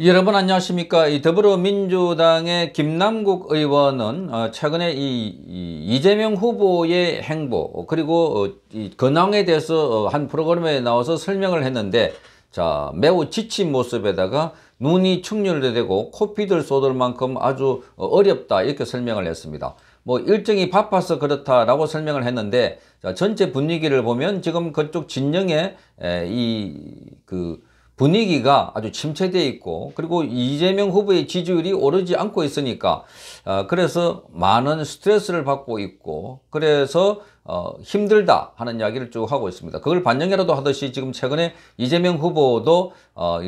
여러분 안녕하십니까 이 더불어민주당의 김남국 의원은 어, 최근에 이 이재명 후보의 행보 그리고 어, 이 근황에 대해서 어, 한 프로그램에 나와서 설명을 했는데 자 매우 지친 모습에다가 눈이 충혈되고 코피들 쏟을 만큼 아주 어렵다 이렇게 설명을 했습니다 뭐 일정이 바빠서 그렇다라고 설명을 했는데 자, 전체 분위기를 보면 지금 그쪽 진영의 이그 분위기가 아주 침체되어 있고 그리고 이재명 후보의 지지율이 오르지 않고 있으니까 어, 그래서 많은 스트레스를 받고 있고 그래서 어, 힘들다 하는 이야기를 쭉 하고 있습니다. 그걸 반영이라도 하듯이 지금 최근에 이재명 후보도 어,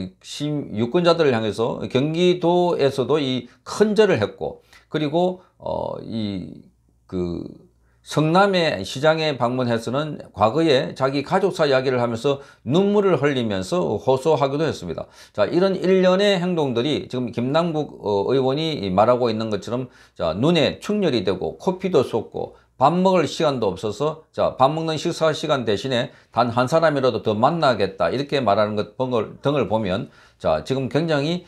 유권자들을 향해서 경기도에서도 이 큰절을 했고 그리고 어, 이그 성남의 시장에 방문해서는 과거에 자기 가족사 이야기를 하면서 눈물을 흘리면서 호소하기도 했습니다. 자, 이런 일련의 행동들이 지금 김남국 어, 의원이 말하고 있는 것처럼 자, 눈에 충혈이 되고 코피도 쏟고 밥 먹을 시간도 없어서 자, 밥 먹는 식사 시간 대신에 단 한 사람이라도 더 만나겠다 이렇게 말하는 것 등을 보면 자, 지금 굉장히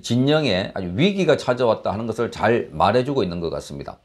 진영에 아주 위기가 찾아왔다 하는 것을 잘 말해주고 있는 것 같습니다.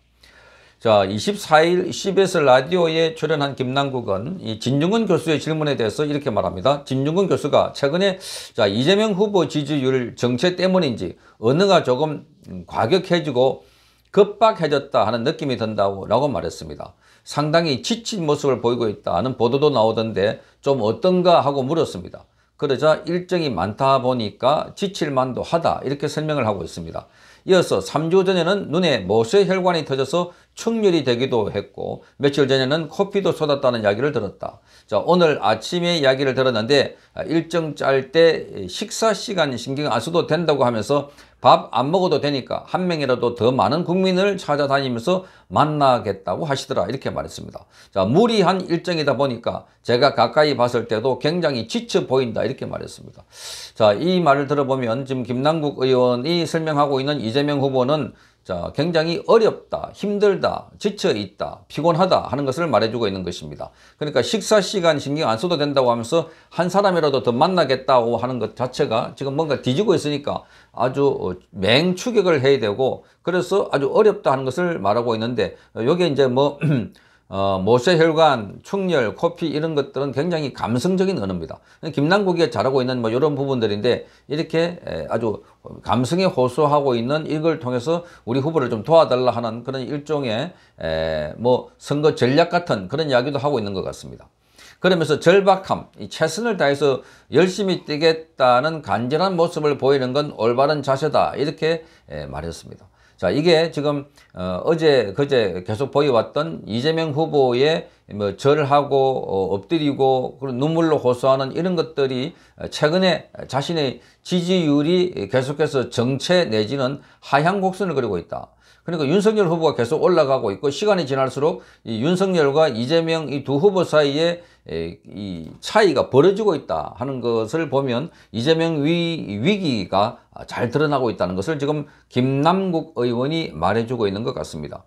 자, 24일 CBS 라디오에 출연한 김남국은 이 진중근 교수의 질문에 대해서 이렇게 말합니다. 진중근 교수가 최근에 자, 이재명 후보 지지율 정체 때문인지 언어가 조금 과격해지고 급박해졌다 하는 느낌이 든다고 라고 말했습니다. 상당히 지친 모습을 보이고 있다는 보도도 나오던데 좀 어떤가 하고 물었습니다. 그러자 일정이 많다 보니까 지칠만도 하다 이렇게 설명을 하고 있습니다. 이어서 3주 전에는 눈에 모세 혈관이 터져서 충혈이 되기도 했고 며칠 전에는 커피도 쏟았다는 이야기를 들었다. 자 오늘 아침에 이야기를 들었는데 아, 일정 짤 때 식사 시간 신경 안 써도 된다고 하면서 밥안 먹어도 되니까 한 명이라도 더 많은 국민을 찾아다니면서 만나겠다고 하시더라 이렇게 말했습니다. 자 무리한 일정이다 보니까 제가 가까이 봤을 때도 굉장히 지쳐 보인다 이렇게 말했습니다. 자 이 말을 들어보면 지금 김남국 의원이 설명하고 있는 이재명 후보는 자, 굉장히 어렵다, 힘들다, 지쳐있다, 피곤하다 하는 것을 말해주고 있는 것입니다. 그러니까 식사 시간 신경 안 써도 된다고 하면서 한 사람이라도 더 만나겠다고 하는 것 자체가 지금 뭔가 뒤지고 있으니까 아주 어, 맹추격을 해야 되고 그래서 아주 어렵다 하는 것을 말하고 있는데 여기에 어, 이제 뭐 어, 모세혈관, 충렬 코피 이런 것들은 굉장히 감성적인 언어입니다. 김남국이 잘하고 있는 뭐 이런 부분들인데 이렇게 아주 감성에 호소하고 있는 이걸 통해서 우리 후보를 좀 도와달라 하는 그런 일종의 에, 뭐 선거 전략 같은 그런 이야기도 하고 있는 것 같습니다. 그러면서 절박함, 이 최선을 다해서 열심히 뛰겠다는 간절한 모습을 보이는 건 올바른 자세다 이렇게 에, 말했습니다. 자, 이게 지금 어, 제 그제 계속 보여왔던 이재명 후보의 뭐 절하고 어, 엎드리고 그런 눈물로 호소하는 이런 것들이 어, 최근에 자신의 지지율이 계속해서 정체 내지는 하향 곡선을 그리고 있다. 그러니까 윤석열 후보가 계속 올라가고 있고 시간이 지날수록 이 윤석열과 이재명 이 두 후보 사이에 이 차이가 벌어지고 있다 하는 것을 보면 이재명 위, 위기가 잘 드러나고 있다는 것을 지금 김남국 의원이 말해주고 있는 것 같습니다.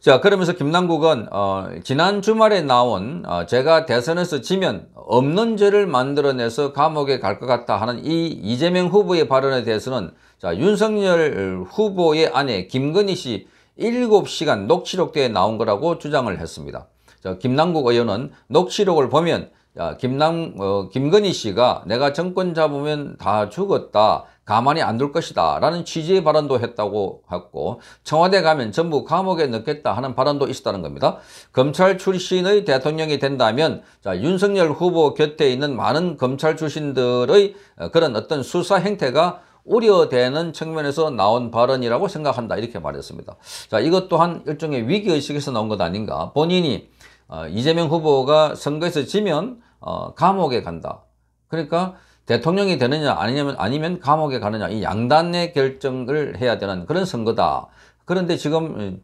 자 그러면서 김남국은 어, 지난 주말에 나온 어, 제가 대선에서 지면 없는 죄를 만들어내서 감옥에 갈 것 같다 하는 이 이재명 후보의 발언에 대해서는 자 윤석열 후보의 아내 김건희 씨 7시간 녹취록대에 나온 거라고 주장을 했습니다. 자, 김남국 의원은 녹취록을 보면 야, 김남, 어, 김건희 씨가 내가 정권 잡으면 다 죽었다. 가만히 안 둘 것이다. 라는 취지의 발언도 했다고 했고, 청와대 가면 전부 감옥에 넣겠다 하는 발언도 있었다는 겁니다. 검찰 출신의 대통령이 된다면, 자, 윤석열 후보 곁에 있는 많은 검찰 출신들의 어, 그런 어떤 수사 행태가 우려되는 측면에서 나온 발언이라고 생각한다. 이렇게 말했습니다. 자, 이것 또한 일종의 위기의식에서 나온 것 아닌가. 본인이 어, 이재명 후보가 선거에서 지면 어, 감옥에 간다. 그러니까 대통령이 되느냐 아니면 아니면 감옥에 가느냐 이 양단의 결정을 해야 되는 그런 선거다. 그런데 지금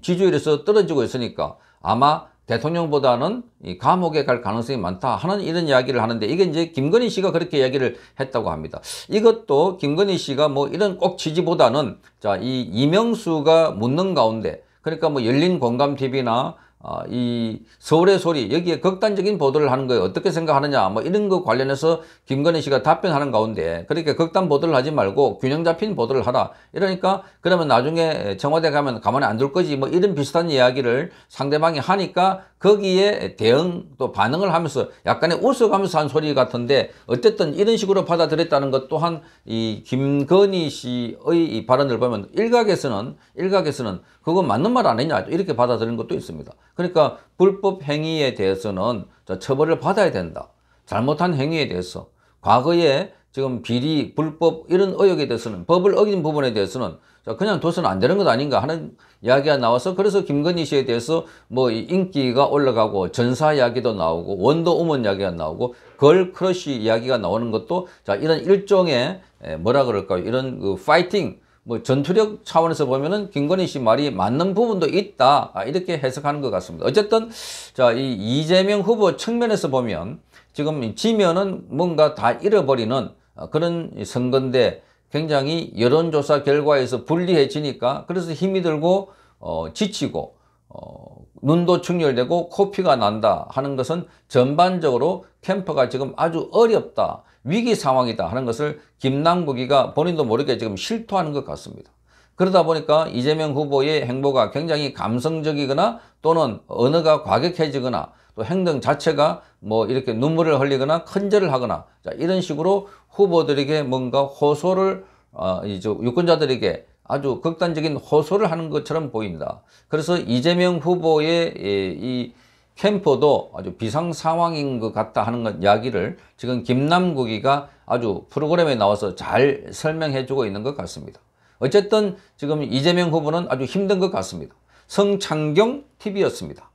지지율에서 떨어지고 있으니까 아마 대통령보다는 감옥에 갈 가능성이 많다 하는 이런 이야기를 하는데 이게 이제 김건희 씨가 그렇게 이야기를 했다고 합니다. 이것도 김건희 씨가 뭐 이런 꼭 지지보다는 자이 이명수가 묻는 가운데 그러니까 뭐 열린 공감 TV나 어, 이 서울의 소리 여기에 극단적인 보도를 하는 거예요 어떻게 생각하느냐 뭐 이런 거 관련해서 김건희 씨가 답변하는 가운데 그렇게 극단 보도를 하지 말고 균형 잡힌 보도를 하라 이러니까 그러면 나중에 청와대 가면 가만히 안 둘 거지 뭐 이런 비슷한 이야기를 상대방이 하니까 거기에 대응 또 반응을 하면서 약간의 웃어가면서 한 소리 같은데 어쨌든 이런 식으로 받아들였다는 것 또한 이 김건희 씨의 이 발언을 보면 일각에서는 일각에서는 그건 맞는 말 아니냐 이렇게 받아들인 것도 있습니다. 그러니까 불법 행위에 대해서는 처벌을 받아야 된다. 잘못한 행위에 대해서 과거에 지금 비리, 불법 이런 의혹에 대해서는 법을 어긴 부분에 대해서는 그냥 둬서는 안 되는 것 아닌가 하는 이야기가 나와서 그래서 김건희 씨에 대해서 뭐 인기가 올라가고 전사 이야기도 나오고 원더 우먼 이야기가 나오고 걸 크러쉬 이야기가 나오는 것도 자 이런 일종의 뭐라 그럴까요 이런 그 파이팅 뭐 전투력 차원에서 보면은 김건희 씨 말이 맞는 부분도 있다 아, 이렇게 해석하는 것 같습니다. 어쨌든 자 이 이재명 후보 측면에서 보면 지금 지면은 뭔가 다 잃어버리는 어, 그런 선거인데 굉장히 여론조사 결과에서 불리해지니까 그래서 힘이 들고 어, 지치고 어, 눈도 충혈되고 코피가 난다 하는 것은 전반적으로 캠프가 지금 아주 어렵다 위기 상황이다 하는 것을 김남국이가 본인도 모르게 지금 실토하는 것 같습니다. 그러다 보니까 이재명 후보의 행보가 굉장히 감성적이거나 또는 언어가 과격해지거나 또 행동 자체가 뭐 이렇게 눈물을 흘리거나 큰절을 하거나 자 이런 식으로 후보들에게 뭔가 호소를 어, 이제 유권자들에게 아주 극단적인 호소를 하는 것처럼 보입니다. 그래서 이재명 후보의 예, 이 캠퍼도 아주 비상 상황인 것 같다 하는 것 이야기를 지금 김남국이가 아주 프로그램에 나와서 잘 설명해 주고 있는 것 같습니다. 어쨌든 지금 이재명 후보는 아주 힘든 것 같습니다. 성창경 TV였습니다.